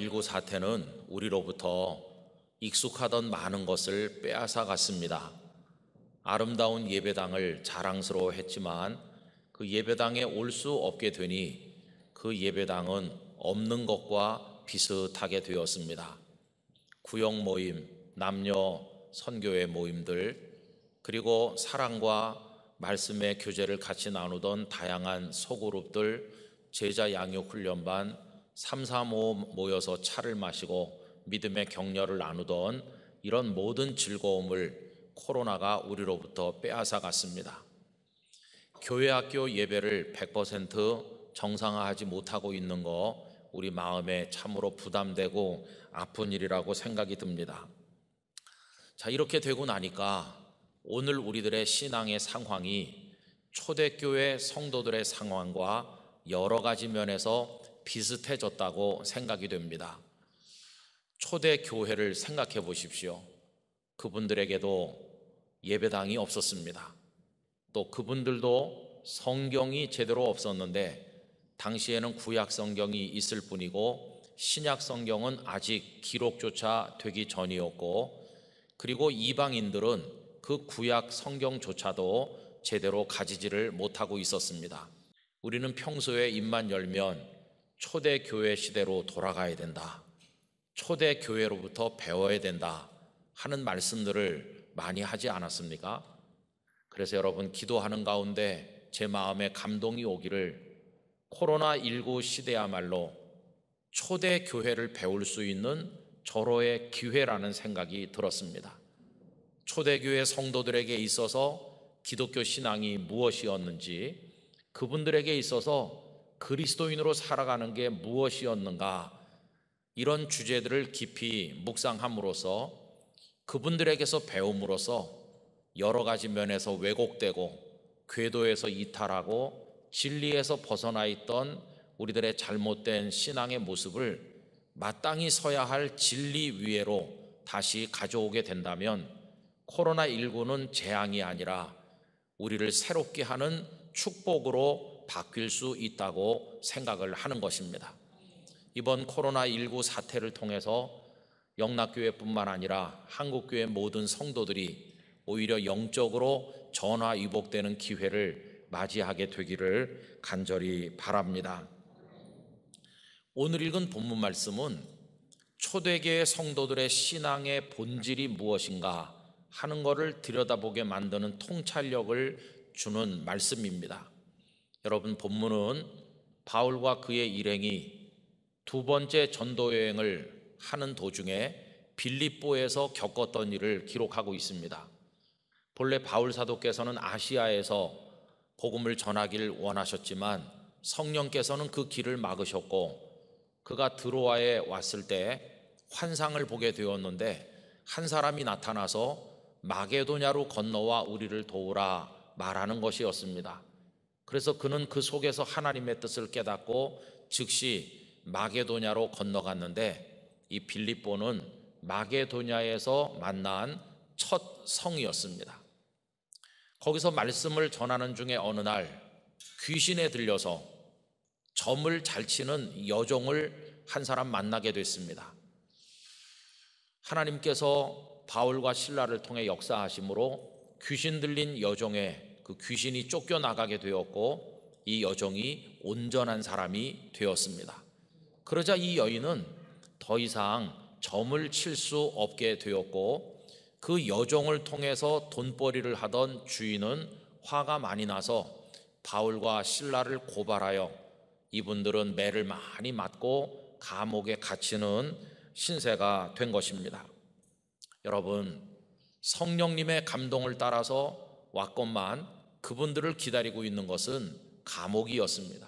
1 9 사태는 우리로부터 익숙하던 많은 것을 빼앗아 갔습니다. 아름다운 예배당을 자랑스러워 했지만 그 예배당에 올 수 없게 되니 그 예배당은 없는 것과 비슷하게 되었습니다. 구역 모임, 남녀 선교회 모임들, 그리고 사랑과 말씀의 교제를 같이 나누던 다양한 소그룹들, 제자 양육 훈련반, 삼 4, 오 모여서 차를 마시고 믿음의 격려를 나누던 이런 모든 즐거움을 코로나가 우리로부터 빼앗아 갔습니다. 교회 학교 예배를 100% 정상화하지 못하고 있는 거 우리 마음에 참으로 부담되고 아픈 일이라고 생각이 듭니다. 자, 이렇게 되고 나니까 오늘 우리들의 신앙의 상황이 초대교회 성도들의 상황과 여러 가지 면에서 비슷해졌다고 생각이 됩니다. 초대 교회를 생각해 보십시오. 그분들에게도 예배당이 없었습니다. 또 그분들도 성경이 제대로 없었는데 당시에는 구약 성경이 있을 뿐이고 신약 성경은 아직 기록조차 되기 전이었고 그리고 이방인들은 그 구약 성경조차도 제대로 가지지를 못하고 있었습니다. 우리는 평소에 입만 열면 초대 교회 시대로 돌아가야 된다. 초대 교회로부터 배워야 된다 하는 말씀들을 많이 하지 않았습니까? 그래서 여러분 기도하는 가운데 제 마음에 감동이 오기를 코로나19 시대야말로 초대 교회를 배울 수 있는 절호의 기회라는 생각이 들었습니다. 초대교회 성도들에게 있어서 기독교 신앙이 무엇이었는지 그분들에게 있어서 그리스도인으로 살아가는 게 무엇이었는가 이런 주제들을 깊이 묵상함으로써 그분들에게서 배움으로써 여러 가지 면에서 왜곡되고 궤도에서 이탈하고 진리에서 벗어나 있던 우리들의 잘못된 신앙의 모습을 마땅히 서야 할 진리 위에로 다시 가져오게 된다면 코로나19는 재앙이 아니라 우리를 새롭게 하는 축복으로 바뀔 수 있다고 생각을 하는 것입니다. 이번 코로나19 사태를 통해서 영락교회뿐만 아니라 한국교회 모든 성도들이 오히려 영적으로 전화위복되는 기회를 맞이하게 되기를 간절히 바랍니다. 오늘 읽은 본문 말씀은 초대교회 성도들의 신앙의 본질이 무엇인가 하는 것을 들여다보게 만드는 통찰력을 주는 말씀입니다. 여러분 본문은 바울과 그의 일행이 두 번째 전도 여행을 하는 도중에 빌립보에서 겪었던 일을 기록하고 있습니다. 본래 바울 사도께서는 아시아에서 복음을 전하길 원하셨지만 성령께서는 그 길을 막으셨고 그가 드로아에 왔을 때 환상을 보게 되었는데 한 사람이 나타나서 마게도냐로 건너와 우리를 도우라 말하는 것이었습니다. 그래서 그는 그 속에서 하나님의 뜻을 깨닫고 즉시 마게도냐로 건너갔는데 이 빌립보는 마게도냐에서 만난 첫 성이었습니다. 거기서 말씀을 전하는 중에 어느 날 귀신에 들려서 점을 잘 치는 여종을 한 사람 만나게 됐습니다. 하나님께서 바울과 신라를 통해 역사하심으로 귀신 들린 여종의 그 귀신이 쫓겨나가게 되었고 이 여종이 온전한 사람이 되었습니다. 그러자 이 여인은 더 이상 점을 칠 수 없게 되었고 그 여종을 통해서 돈벌이를 하던 주인은 화가 많이 나서 바울과 신라를 고발하여 이분들은 매를 많이 맞고 감옥에 갇히는 신세가 된 것입니다. 여러분 성령님의 감동을 따라서 왔건만 그분들을 기다리고 있는 것은 감옥이었습니다.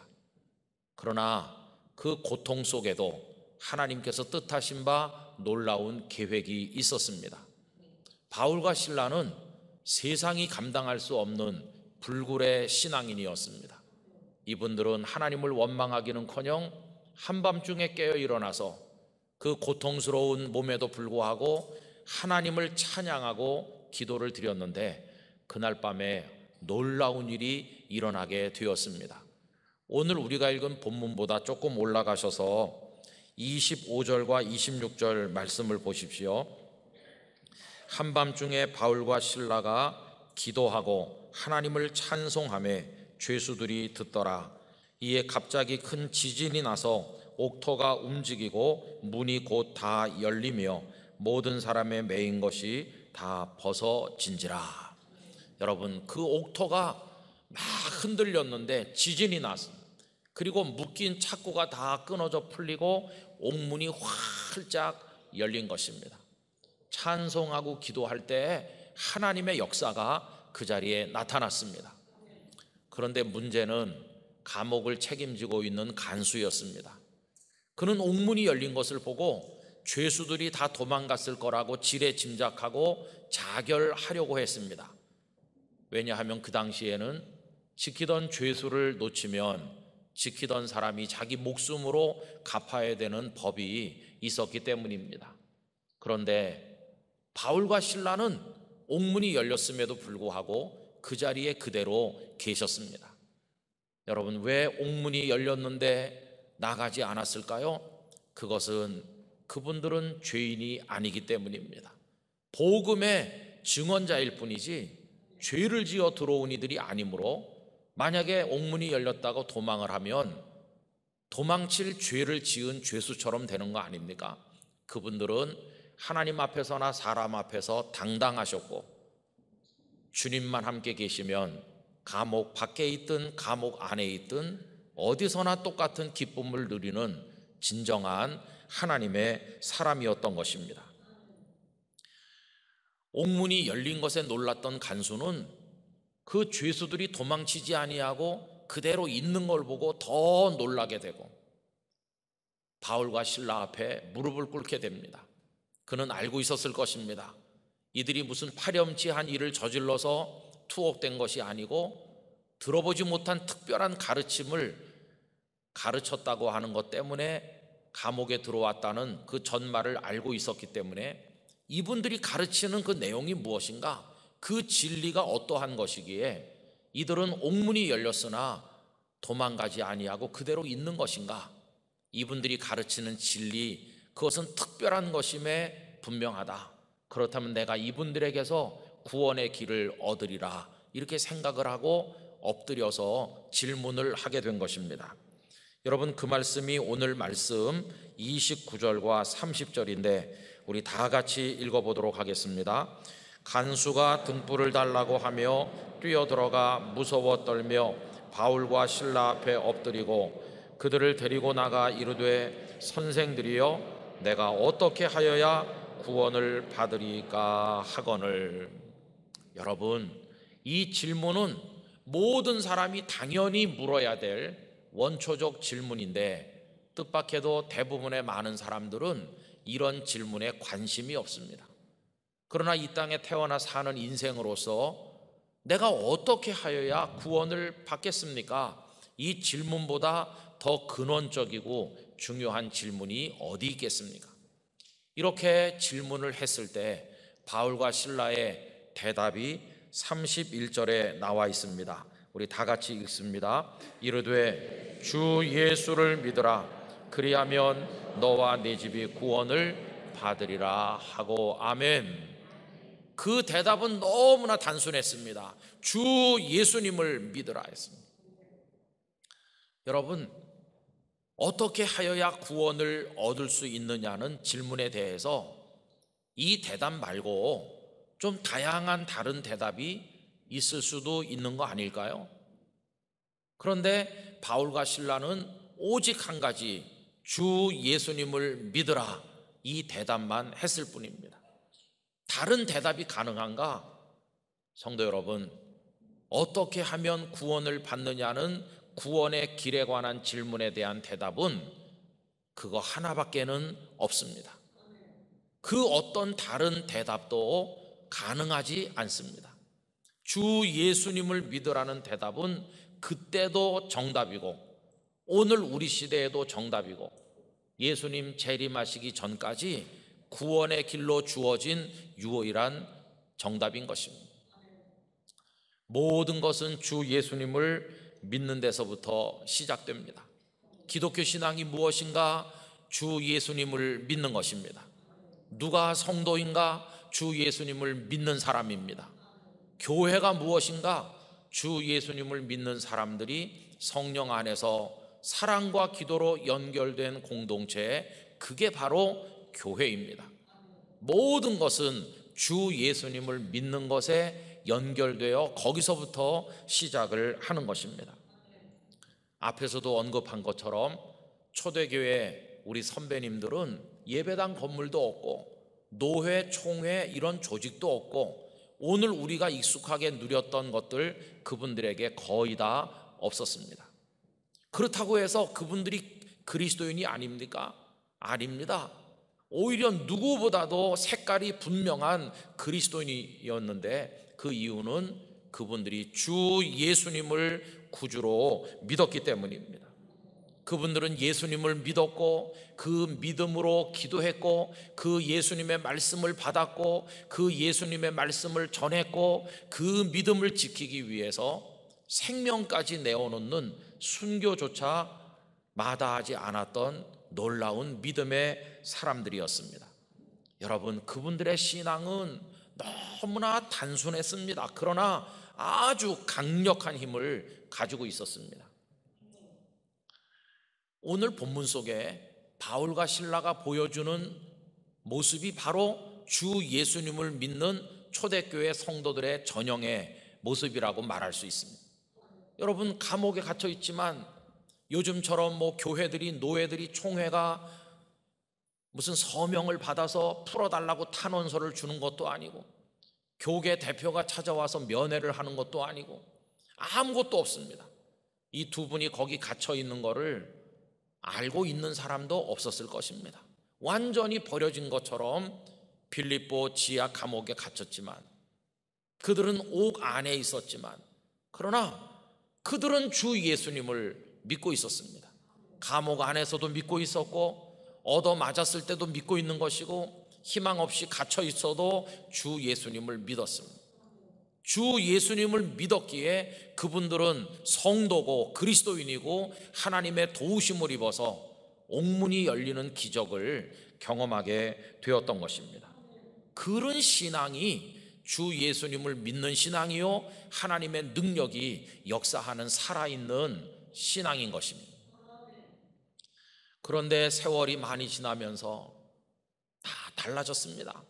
그러나 그 고통 속에도 하나님께서 뜻하신 바 놀라운 계획이 있었습니다. 바울과 신라는 세상이 감당할 수 없는 불굴의 신앙인이었습니다. 이분들은 하나님을 원망하기는커녕 한밤중에 깨어 일어나서 그 고통스러운 몸에도 불구하고 하나님을 찬양하고 기도를 드렸는데 그날 밤에 놀라운 일이 일어나게 되었습니다. 오늘 우리가 읽은 본문보다 조금 올라가셔서 25절과 26절 말씀을 보십시오. 한밤중에 바울과 신라가 기도하고 하나님을 찬송함에 죄수들이 듣더라. 이에 갑자기 큰 지진이 나서 옥토가 움직이고 문이 곧 다 열리며 모든 사람의 매인 것이 다 벗어진지라. 여러분 그 옥토가 막 흔들렸는데 지진이 났습니다. 그리고 묶인 착고가 다 끊어져 풀리고 옥문이 활짝 열린 것입니다. 찬송하고 기도할 때 하나님의 역사가 그 자리에 나타났습니다. 그런데 문제는 감옥을 책임지고 있는 간수였습니다. 그는 옥문이 열린 것을 보고 죄수들이 다 도망갔을 거라고 지레 짐작하고 자결하려고 했습니다. 왜냐하면 그 당시에는 지키던 죄수를 놓치면 지키던 사람이 자기 목숨으로 갚아야 되는 법이 있었기 때문입니다. 그런데 바울과 신라는 옥문이 열렸음에도 불구하고 그 자리에 그대로 계셨습니다. 여러분, 왜 옥문이 열렸는데 나가지 않았을까요? 그것은 그분들은 죄인이 아니기 때문입니다. 복음의 증언자일 뿐이지 죄를 지어 들어온 이들이 아니므로 만약에 옥문이 열렸다고 도망을 하면 도망칠 죄를 지은 죄수처럼 되는 거 아닙니까? 그분들은 하나님 앞에서나 사람 앞에서 당당하셨고 주님만 함께 계시면 감옥 밖에 있든 감옥 안에 있든 어디서나 똑같은 기쁨을 누리는 진정한 하나님의 사람이었던 것입니다. 옥문이 열린 것에 놀랐던 간수는 그 죄수들이 도망치지 아니하고 그대로 있는 걸 보고 더 놀라게 되고 바울과 신라 앞에 무릎을 꿇게 됩니다. 그는 알고 있었을 것입니다. 이들이 무슨 파렴치한 일을 저질러서 투옥된 것이 아니고 들어보지 못한 특별한 가르침을 가르쳤다고 하는 것 때문에 감옥에 들어왔다는 그 전말을 알고 있었기 때문에 이분들이 가르치는 그 내용이 무엇인가? 그 진리가 어떠한 것이기에 이들은 옥문이 열렸으나 도망가지 아니하고 그대로 있는 것인가? 이분들이 가르치는 진리 그것은 특별한 것임에 분명하다. 그렇다면 내가 이분들에게서 구원의 길을 얻으리라 이렇게 생각을 하고 엎드려서 질문을 하게 된 것입니다. 여러분 그 말씀이 오늘 말씀 29절과 30절인데 우리 다 같이 읽어보도록 하겠습니다. 간수가 등불을 달라고 하며 뛰어들어가 무서워 떨며 바울과 신라 앞에 엎드리고 그들을 데리고 나가 이르되 선생들이여 내가 어떻게 하여야 구원을 받으리까 하거늘 여러분 이 질문은 모든 사람이 당연히 물어야 될 원초적 질문인데 뜻밖에도 대부분의 많은 사람들은 이런 질문에 관심이 없습니다. 그러나 이 땅에 태어나 사는 인생으로서 내가 어떻게 하여야 구원을 받겠습니까? 이 질문보다 더 근원적이고 중요한 질문이 어디 있겠습니까? 이렇게 질문을 했을 때 바울과 신라의 대답이 31절에 나와 있습니다. 우리 다 같이 읽습니다. 이르되 주 예수를 믿으라 그리하면 너와 네 집이 구원을 받으리라 하고 아멘. 그 대답은 너무나 단순했습니다. 주 예수님을 믿으라 했습니다. 여러분, 어떻게 하여야 구원을 얻을 수 있느냐는 질문에 대해서 이 대답 말고 좀 다양한 다른 대답이 있을 수도 있는 거 아닐까요? 그런데 바울과 신라는 오직 한 가지 주 예수님을 믿으라 이 대답만 했을 뿐입니다. 다른 대답이 가능한가? 성도 여러분, 어떻게 하면 구원을 받느냐는 구원의 길에 관한 질문에 대한 대답은 그거 하나밖에는 없습니다. 그 어떤 다른 대답도 가능하지 않습니다. 주 예수님을 믿으라는 대답은 그때도 정답이고 오늘 우리 시대에도 정답이고 예수님 재림하시기 전까지 구원의 길로 주어진 유월이란 정답인 것입니다. 모든 것은 주 예수님을 믿는 데서부터 시작됩니다. 기독교 신앙이 무엇인가? 주 예수님을 믿는 것입니다. 누가 성도인가? 주 예수님을 믿는 사람입니다. 교회가 무엇인가? 주 예수님을 믿는 사람들이 성령 안에서 사랑과 기도로 연결된 공동체 그게 바로 교회입니다. 모든 것은 주 예수님을 믿는 것에 연결되어 거기서부터 시작을 하는 것입니다. 앞에서도 언급한 것처럼 초대교회 우리 선배님들은 예배당 건물도 없고 노회, 총회 이런 조직도 없고 오늘 우리가 익숙하게 누렸던 것들 그분들에게 거의 다 없었습니다. 그렇다고 해서 그분들이 그리스도인이 아닙니까? 아닙니다. 오히려 누구보다도 색깔이 분명한 그리스도인이었는데 그 이유는 그분들이 주 예수님을 구주로 믿었기 때문입니다. 그분들은 예수님을 믿었고 그 믿음으로 기도했고 그 예수님의 말씀을 받았고 그 예수님의 말씀을 전했고 그 믿음을 지키기 위해서 생명까지 내어놓는 순교조차 마다하지 않았던 놀라운 믿음의 사람들이었습니다. 여러분, 그분들의 신앙은 너무나 단순했습니다. 그러나 아주 강력한 힘을 가지고 있었습니다. 오늘 본문 속에 바울과 신라가 보여주는 모습이 바로 주 예수님을 믿는 초대교회 성도들의 전형의 모습이라고 말할 수 있습니다. 여러분 감옥에 갇혀 있지만 요즘처럼 뭐 교회들이 노예들이 총회가 무슨 서명을 받아서 풀어달라고 탄원서를 주는 것도 아니고 교계 대표가 찾아와서 면회를 하는 것도 아니고 아무것도 없습니다. 이 두 분이 거기 갇혀 있는 거를 알고 있는 사람도 없었을 것입니다. 완전히 버려진 것처럼 빌립보 지하 감옥에 갇혔지만 그들은 옥 안에 있었지만 그러나 그들은 주 예수님을 믿고 있었습니다. 감옥 안에서도 믿고 있었고, 얻어맞았을 때도 믿고 있는 것이고, 희망 없이 갇혀 있어도 주 예수님을 믿었습니다. 주 예수님을 믿었기에 그분들은 성도고 그리스도인이고 하나님의 도우심을 입어서 옥문이 열리는 기적을 경험하게 되었던 것입니다. 그런 신앙이 주 예수님을 믿는 신앙이요 하나님의 능력이 역사하는 살아있는 신앙인 것입니다. 그런데 세월이 많이 지나면서 다 달라졌습니다.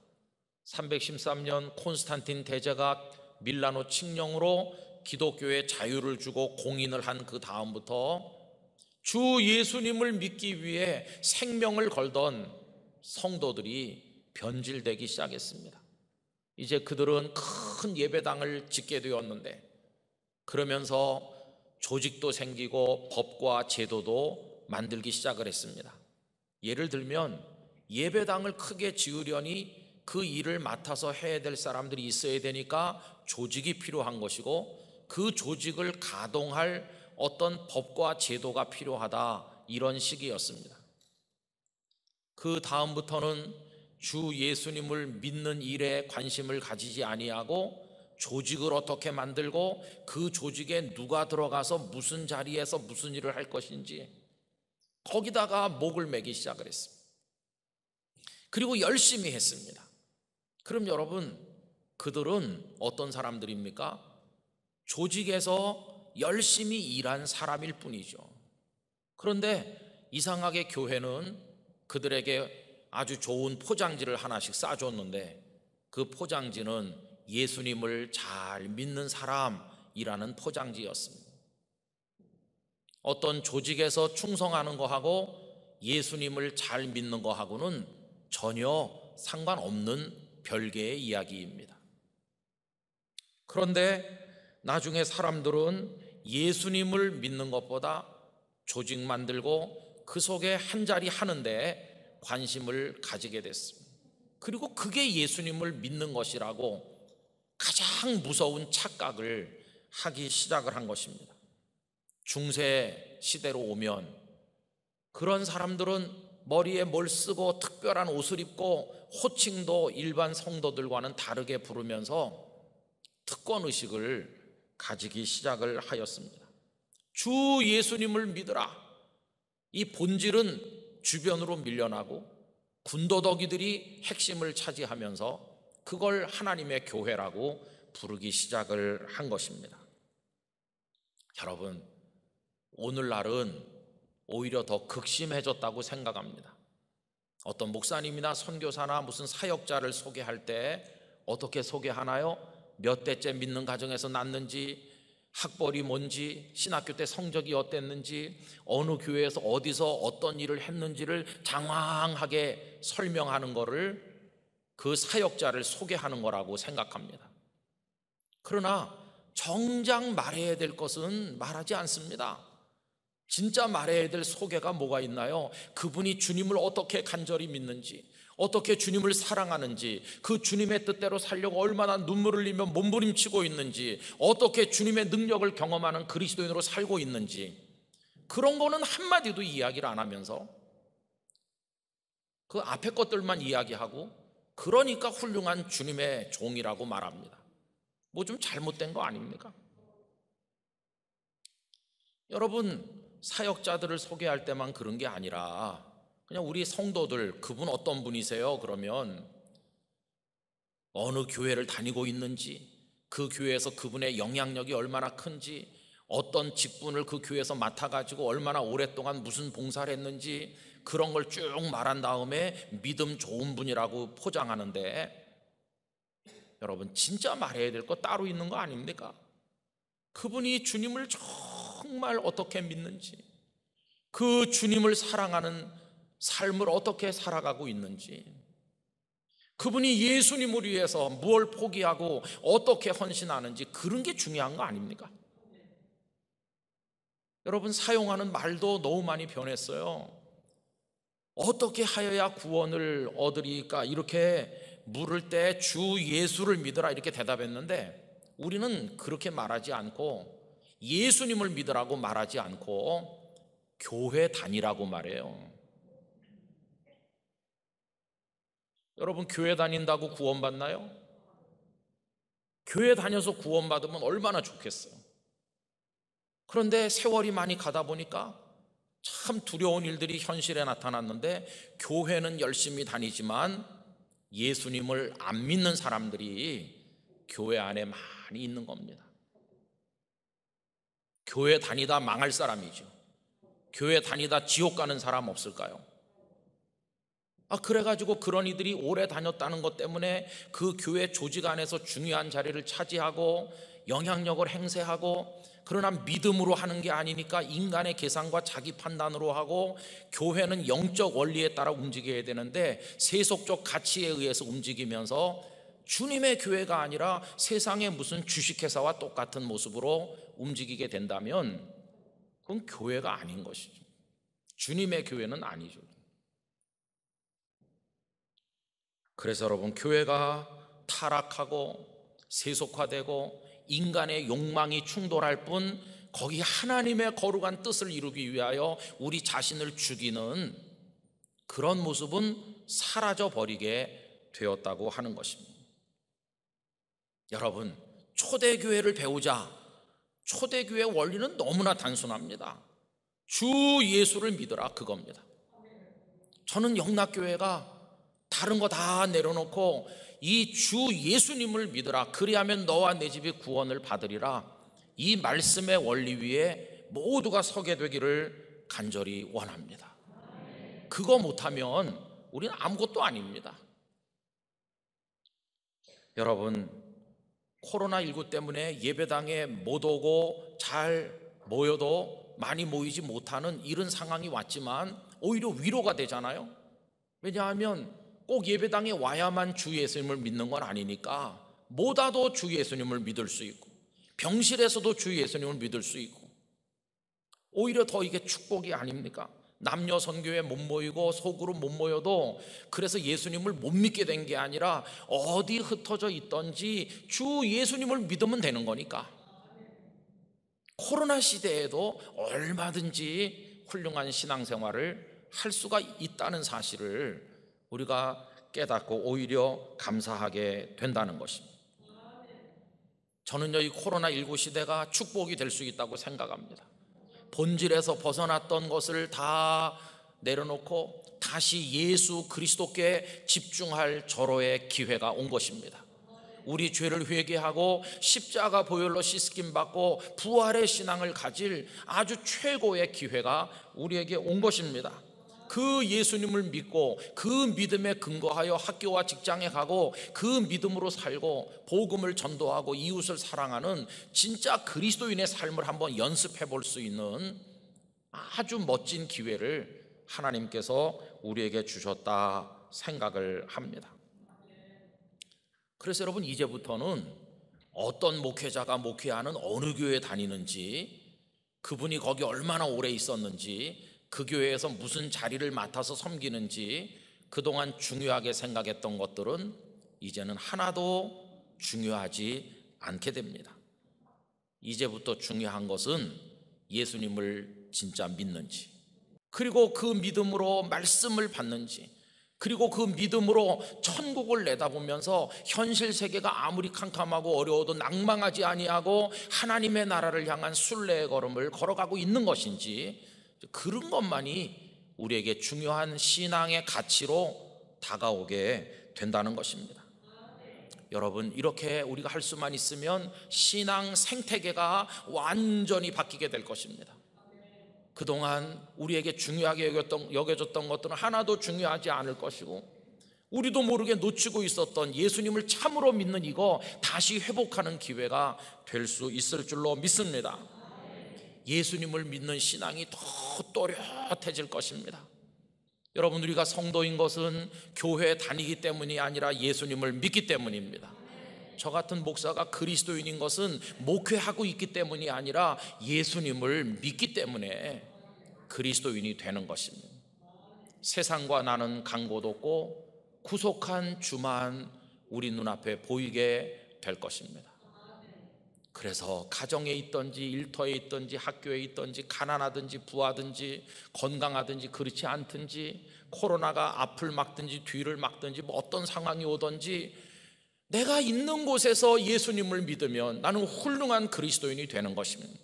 313년 콘스탄틴 대제가 밀라노 칙령으로 기독교의 자유를 주고 공인을 한 그 다음부터 주 예수님을 믿기 위해 생명을 걸던 성도들이 변질되기 시작했습니다. 이제 그들은 큰 예배당을 짓게 되었는데 그러면서 조직도 생기고 법과 제도도 만들기 시작을 했습니다. 예를 들면 예배당을 크게 지으려니 그 일을 맡아서 해야 될 사람들이 있어야 되니까 조직이 필요한 것이고 그 조직을 가동할 어떤 법과 제도가 필요하다 이런 식이었습니다. 그 다음부터는 주 예수님을 믿는 일에 관심을 가지지 아니하고 조직을 어떻게 만들고 그 조직에 누가 들어가서 무슨 자리에서 무슨 일을 할 것인지 거기다가 목을 매기 시작을 했습니다. 그리고 열심히 했습니다. 그럼 여러분, 그들은 어떤 사람들입니까? 조직에서 열심히 일한 사람일 뿐이죠. 그런데 이상하게 교회는 그들에게 아주 좋은 포장지를 하나씩 싸줬는데 그 포장지는 예수님을 잘 믿는 사람이라는 포장지였습니다. 어떤 조직에서 충성하는 거하고 예수님을 잘 믿는 거하고는 전혀 상관없는 별개의 이야기입니다. 그런데 나중에 사람들은 예수님을 믿는 것보다 조직 만들고 그 속에 한 자리 하는데 관심을 가지게 됐습니다. 그리고 그게 예수님을 믿는 것이라고 가장 무서운 착각을 하기 시작을 한 것입니다. 중세 시대로 오면 그런 사람들은 머리에 뭘 쓰고 특별한 옷을 입고 호칭도 일반 성도들과는 다르게 부르면서 특권 의식을 가지기 시작을 하였습니다. 주 예수님을 믿으라. 이 본질은 주변으로 밀려나고 군도덕이들이 핵심을 차지하면서 그걸 하나님의 교회라고 부르기 시작을 한 것입니다. 여러분, 오늘날은 오히려 더 극심해졌다고 생각합니다. 어떤 목사님이나 선교사나 무슨 사역자를 소개할 때 어떻게 소개하나요? 몇 대째 믿는 가정에서 났는지 학벌이 뭔지, 신학교 때 성적이 어땠는지, 어느 교회에서 어디서 어떤 일을 했는지를 장황하게 설명하는 것을 그 사역자를 소개하는 거라고 생각합니다. 그러나 정작 말해야 될 것은 말하지 않습니다. 진짜 말해야 될 소개가 뭐가 있나요? 그분이 주님을 어떻게 간절히 믿는지, 어떻게 주님을 사랑하는지, 그 주님의 뜻대로 살려고 얼마나 눈물을 흘리며 몸부림치고 있는지, 어떻게 주님의 능력을 경험하는 그리스도인으로 살고 있는지, 그런 거는 한마디도 이야기를 안 하면서 그 앞에 것들만 이야기하고, 그러니까 훌륭한 주님의 종이라고 말합니다. 뭐 좀 잘못된 거 아닙니까? 여러분, 사역자들을 소개할 때만 그런 게 아니라, 그냥 우리 성도들 그분 어떤 분이세요? 그러면 어느 교회를 다니고 있는지 그 교회에서 그분의 영향력이 얼마나 큰지 어떤 직분을 그 교회에서 맡아가지고 얼마나 오랫동안 무슨 봉사를 했는지 그런 걸 쭉 말한 다음에 믿음 좋은 분이라고 포장하는데 여러분 진짜 말해야 될 거 따로 있는 거 아닙니까? 그분이 주님을 정말 어떻게 믿는지 그 주님을 사랑하는 삶을 어떻게 살아가고 있는지, 그분이 예수님을 위해서 무엇 포기하고 어떻게 헌신하는지 그런 게 중요한 거 아닙니까? 여러분 사용하는 말도 너무 많이 변했어요. 어떻게 하여야 구원을 얻으리까 이렇게 물을 때 주 예수를 믿으라 이렇게 대답했는데 우리는 그렇게 말하지 않고 예수님을 믿으라고 말하지 않고 교회 다니라고 말해요. 여러분 교회 다닌다고 구원받나요? 교회 다녀서 구원받으면 얼마나 좋겠어요. 그런데 세월이 많이 가다 보니까 참 두려운 일들이 현실에 나타났는데 교회는 열심히 다니지만 예수님을 안 믿는 사람들이 교회 안에 많이 있는 겁니다. 교회 다니다 망할 사람이죠. 교회 다니다 지옥 가는 사람 없을까요? 아, 그래가지고 그런 이들이 오래 다녔다는 것 때문에 그 교회 조직 안에서 중요한 자리를 차지하고 영향력을 행세하고 그러나 믿음으로 하는 게 아니니까 인간의 계산과 자기 판단으로 하고 교회는 영적 원리에 따라 움직여야 되는데 세속적 가치에 의해서 움직이면서 주님의 교회가 아니라 세상의 무슨 주식회사와 똑같은 모습으로 움직이게 된다면 그건 교회가 아닌 것이죠. 주님의 교회는 아니죠. 그래서 여러분 교회가 타락하고 세속화되고 인간의 욕망이 충돌할 뿐 거기 하나님의 거룩한 뜻을 이루기 위하여 우리 자신을 죽이는 그런 모습은 사라져 버리게 되었다고 하는 것입니다. 여러분, 초대교회를 배우자. 초대교회 원리는 너무나 단순합니다. 주 예수를 믿어라 그겁니다. 저는 영락교회가 다른 거 다 내려놓고 이 주 예수님을 믿으라. 그리하면 너와 내 집이 구원을 받으리라. 이 말씀의 원리 위에 모두가 서게 되기를 간절히 원합니다. 그거 못하면 우리는 아무것도 아닙니다. 여러분, 코로나19 때문에 예배당에 못 오고 잘 모여도 많이 모이지 못하는 이런 상황이 왔지만 오히려 위로가 되잖아요. 왜냐하면 꼭 예배당에 와야만 주 예수님을 믿는 건 아니니까 뭐다도 주 예수님을 믿을 수 있고 병실에서도 주 예수님을 믿을 수 있고 오히려 더 이게 축복이 아닙니까? 남녀 선교에 못 모이고 속으로 못 모여도 그래서 예수님을 못 믿게 된 게 아니라 어디 흩어져 있던지 주 예수님을 믿으면 되는 거니까 코로나 시대에도 얼마든지 훌륭한 신앙생활을 할 수가 있다는 사실을 우리가 깨닫고 오히려 감사하게 된다는 것입니다. 저는요, 이 코로나19 시대가 축복이 될 수 있다고 생각합니다. 본질에서 벗어났던 것을 다 내려놓고 다시 예수 그리스도께 집중할 절호의 기회가 온 것입니다. 우리 죄를 회개하고 십자가 보혈로 씻김 받고 부활의 신앙을 가질 아주 최고의 기회가 우리에게 온 것입니다. 그 예수님을 믿고 그 믿음에 근거하여 학교와 직장에 가고 그 믿음으로 살고 복음을 전도하고 이웃을 사랑하는 진짜 그리스도인의 삶을 한번 연습해 볼 수 있는 아주 멋진 기회를 하나님께서 우리에게 주셨다 생각을 합니다. 그래서 여러분 이제부터는 어떤 목회자가 목회하는 어느 교회 에 다니는지 그분이 거기 얼마나 오래 있었는지 그 교회에서 무슨 자리를 맡아서 섬기는지 그동안 중요하게 생각했던 것들은 이제는 하나도 중요하지 않게 됩니다. 이제부터 중요한 것은 예수님을 진짜 믿는지, 그리고 그 믿음으로 말씀을 받는지, 그리고 그 믿음으로 천국을 내다보면서 현실 세계가 아무리 캄캄하고 어려워도 낭망하지 아니하고 하나님의 나라를 향한 순례의 걸음을 걸어가고 있는 것인지 그런 것만이 우리에게 중요한 신앙의 가치로 다가오게 된다는 것입니다. 여러분, 이렇게 우리가 할 수만 있으면 신앙 생태계가 완전히 바뀌게 될 것입니다. 그동안 우리에게 중요하게 여겼던, 여겨졌던 것들은 하나도 중요하지 않을 것이고, 우리도 모르게 놓치고 있었던 예수님을 참으로 믿는 이거 다시 회복하는 기회가 될 수 있을 줄로 믿습니다. 예수님을 믿는 신앙이 더 또렷해질 것입니다. 여러분 우리가 성도인 것은 교회 다니기 때문이 아니라 예수님을 믿기 때문입니다. 저 같은 목사가 그리스도인인 것은 목회하고 있기 때문이 아니라 예수님을 믿기 때문에 그리스도인이 되는 것입니다. 세상과 나는 간고 없고 구속한 주만 우리 눈앞에 보이게 될 것입니다. 그래서 가정에 있든지 일터에 있든지 학교에 있든지 가난하든지 부하든지 건강하든지 그렇지 않든지 코로나가 앞을 막든지 뒤를 막든지 뭐 어떤 상황이 오든지 내가 있는 곳에서 예수님을 믿으면 나는 훌륭한 그리스도인이 되는 것입니다.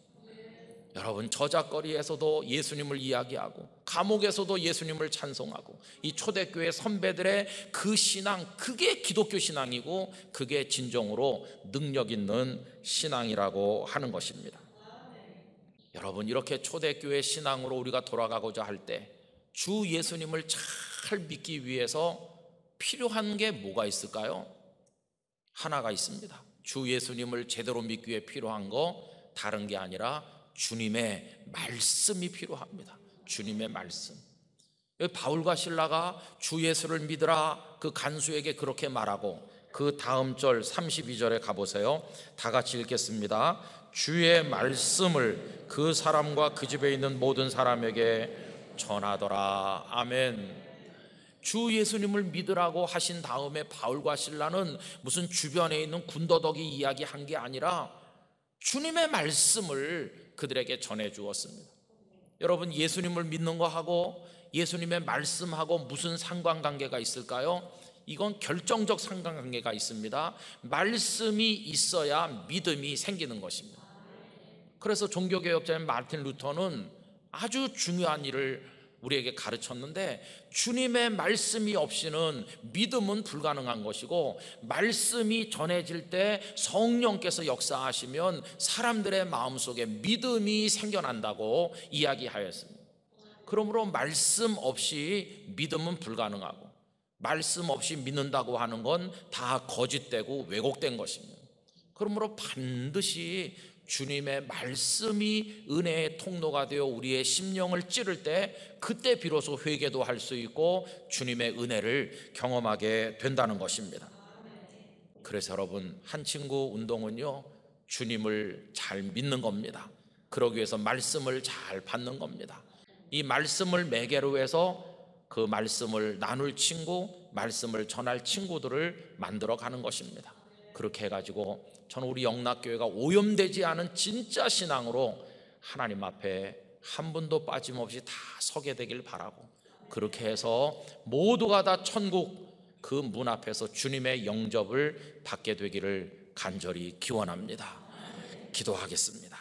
여러분 저작거리에서도 예수님을 이야기하고 감옥에서도 예수님을 찬송하고 이 초대교회 선배들의 그 신앙 그게 기독교 신앙이고 그게 진정으로 능력 있는 신앙이라고 하는 것입니다. 여러분 이렇게 초대교회 신앙으로 우리가 돌아가고자 할 때 주 예수님을 잘 믿기 위해서 필요한 게 뭐가 있을까요? 하나가 있습니다. 주 예수님을 제대로 믿기 위 필요한 거 다른 게 아니라 주님의 말씀이 필요합니다. 주님의 말씀. 바울과 신라가 주 예수를 믿으라 그 간수에게 그렇게 말하고 그 다음 절 32절에 가보세요. 다 같이 읽겠습니다. 주의 말씀을 그 사람과 그 집에 있는 모든 사람에게 전하더라. 아멘. 주 예수님을 믿으라고 하신 다음에 바울과 신라는 무슨 주변에 있는 군더더기 이야기 한 게 아니라 주님의 말씀을 그들에게 전해 주었습니다. 여러분 예수님을 믿는 거하고 예수님의 말씀하고 무슨 상관관계가 있을까요? 이건 결정적 상관관계가 있습니다. 말씀이 있어야 믿음이 생기는 것입니다. 그래서 종교개혁자인 마틴 루터는 아주 중요한 일을 우리에게 가르쳤는데 주님의 말씀이 없이는 믿음은 불가능한 것이고 말씀이 전해질 때 성령께서 역사하시면 사람들의 마음속에 믿음이 생겨난다고 이야기하였습니다. 그러므로 말씀 없이 믿음은 불가능하고 말씀 없이 믿는다고 하는 건 다 거짓되고 왜곡된 것입니다. 그러므로 반드시 주님의 말씀이 은혜의 통로가 되어 우리의 심령을 찌를 때 그때 비로소 회개도 할 수 있고 주님의 은혜를 경험하게 된다는 것입니다. 그래서 여러분 한 친구 운동은요 주님을 잘 믿는 겁니다. 그러기 위해서 말씀을 잘 받는 겁니다. 이 말씀을 매개로 해서 그 말씀을 나눌 친구, 말씀을 전할 친구들을 만들어 가는 것입니다. 그렇게 해가지고 저는 우리 영락교회가 오염되지 않은 진짜 신앙으로 하나님 앞에 한 분도 빠짐없이 다 서게 되길 바라고 그렇게 해서 모두가 다 천국 그 문 앞에서 주님의 영접을 받게 되기를 간절히 기원합니다. 기도하겠습니다.